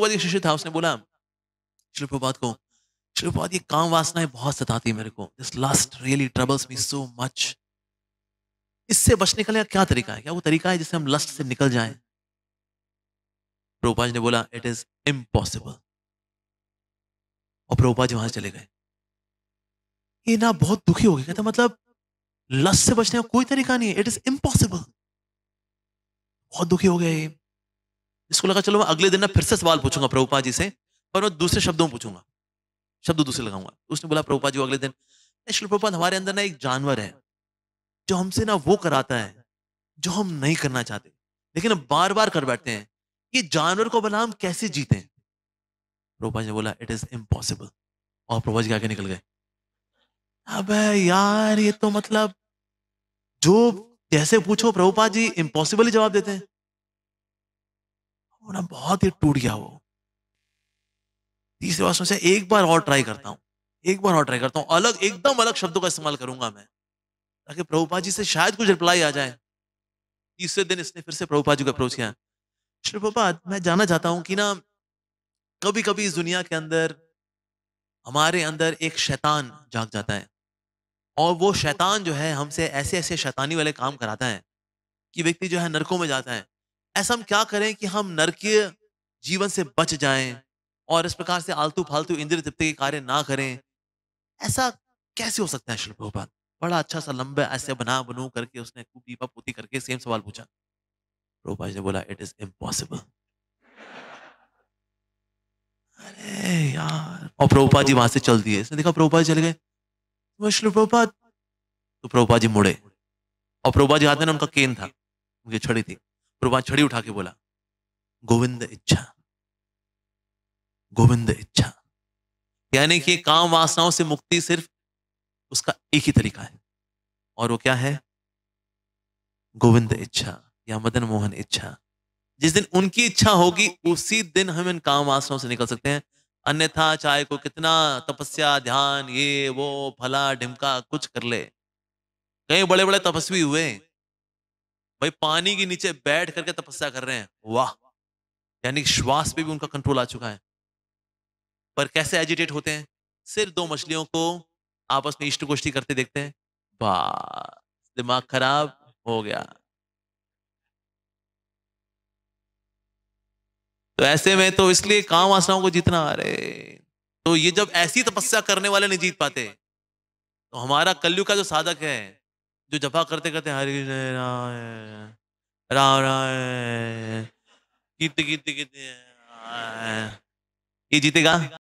वाली शिष्य था उसने बोला शिल प्रभात को शिल प्रभात ये काम वासनाएं बहुत सताती मेरे को this last really troubles me so much इससे बचने का लिए क्या तरीका है क्या वो तरीका है जिससे हम लस्ट से निकल जाए प्रभुपाज ने बोला इट इज इम्पॉसिबल और प्रभुपाज वहां चले गए ये ना बहुत दुखी हो गया कहते मतलब लस्ट से बचने का कोई तरीका नहीं है इट इज इम्पॉसिबल बहुत दुखी हो गया ये इसको लगा चलो मैं अगले दिन ना फिर से सवाल पूछूंगा प्रभुपा जी से पर मैं दूसरे शब्दों में पूछूंगा शब्द दूसरे लगाऊंगा उसने बोला प्रभुपा जी अगले दिन श्री प्रभुपाद हमारे अंदर ना एक जानवर है जो हमसे ना वो कराता है जो हम नहीं करना चाहते लेकिन हम बार बार कर बैठते हैं ये जानवर को बना हम कैसे जीते प्रभुपा जी ने बोला इट इज इम्पॉसिबल और प्रभुपा जी आगे निकल गए अब यार ये तो मतलब जो जैसे पूछो प्रभुपा जी इम्पॉसिबल ही जवाब देते हैं और ना बहुत ही टूट गया वो तीसरी बार सोचा एक बार और ट्राई करता हूँ एक बार और ट्राई करता हूँ अलग एकदम अलग शब्दों का इस्तेमाल करूंगा मैं ताकि प्रभुपा जी से शायद कुछ रिप्लाई आ जाए तीसरे दिन इसने फिर से प्रभुपा जी को अप्रोच किया श्री प्रभुपा मैं जानना चाहता हूँ कि ना कभी कभी इस दुनिया के अंदर हमारे अंदर एक शैतान जाग जाता है और वो शैतान जो है हमसे ऐसे ऐसे शैतानी वाले काम कराता है कि व्यक्ति जो है नरकों में जाता है ऐसा हम क्या करें कि हम नरकीय जीवन से बच जाएं और इस प्रकार से आलतू फालतू इंद्र तृप्त के कार्य ना करें ऐसा कैसे हो सकता है शिल प्रभुपाद बड़ा अच्छा सा लंबे ऐसे बना बनू करके उसने पीपा पोती करके सेम सवाल पूछा प्रभुपाद ने बोला इट इज इम्पॉसिबल अरे यार और प्रभुपाद जी वहां से चल दिए इसने देखा प्रभुपाद चले गए तो शिल प्रभुपाद तो प्रभुपाद जी मुड़े और प्रभुपाद जी हाथ में उनका केन था उनकी छड़ी थी फिर वहां छड़ी उठा के बोला गोविंद इच्छा गोविंद इच्छा यानी कि काम वासनाओं से मुक्ति सिर्फ उसका एक ही तरीका है और वो क्या है गोविंद इच्छा या मदन मोहन इच्छा जिस दिन उनकी इच्छा होगी उसी दिन हम इन काम वासनाओं से निकल सकते हैं अन्यथा चाहे को कितना तपस्या ध्यान ये वो फला ढिमका कुछ कर ले कई बड़े बड़े तपस्वी हुए भाई पानी के नीचे बैठ करके तपस्या कर रहे हैं वाह यानी श्वास पे भी उनका कंट्रोल आ चुका है पर कैसे एजिटेट होते हैं सिर्फ दो मछलियों को आपस में इष्ट गोष्ठी करते देखते हैं बस दिमाग खराब हो गया तो ऐसे में तो इसलिए काम आसनाओं को जीतना आ रहे तो ये जब ऐसी तपस्या करने वाले नहीं जीत पाते तो हमारा कल्यु का जो साधक है जो जपा करते करते हरे राय राम राय कीर्ति कीर्ति कीर्ति ये जीतेगा